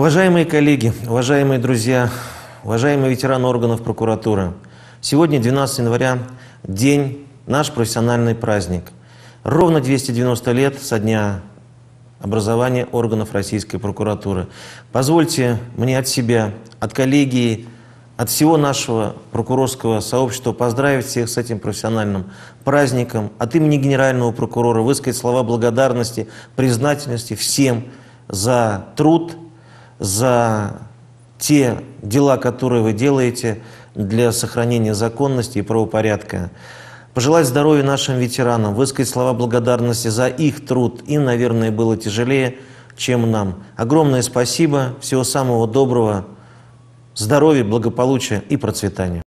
Уважаемые коллеги, уважаемые друзья, уважаемые ветераны органов прокуратуры, сегодня, 12 января, день, наш профессиональный праздник. Ровно 290 лет со дня образования органов российской прокуратуры. Позвольте мне от себя, от коллегии, от всего нашего прокурорского сообщества поздравить всех с этим профессиональным праздником, от имени генерального прокурора высказать слова благодарности, признательности всем за труд, за те дела, которые вы делаете для сохранения законности и правопорядка. Пожелать здоровья нашим ветеранам, высказать слова благодарности за их труд. Им, наверное, было тяжелее, чем нам. Огромное спасибо, всего самого доброго, здоровья, благополучия и процветания.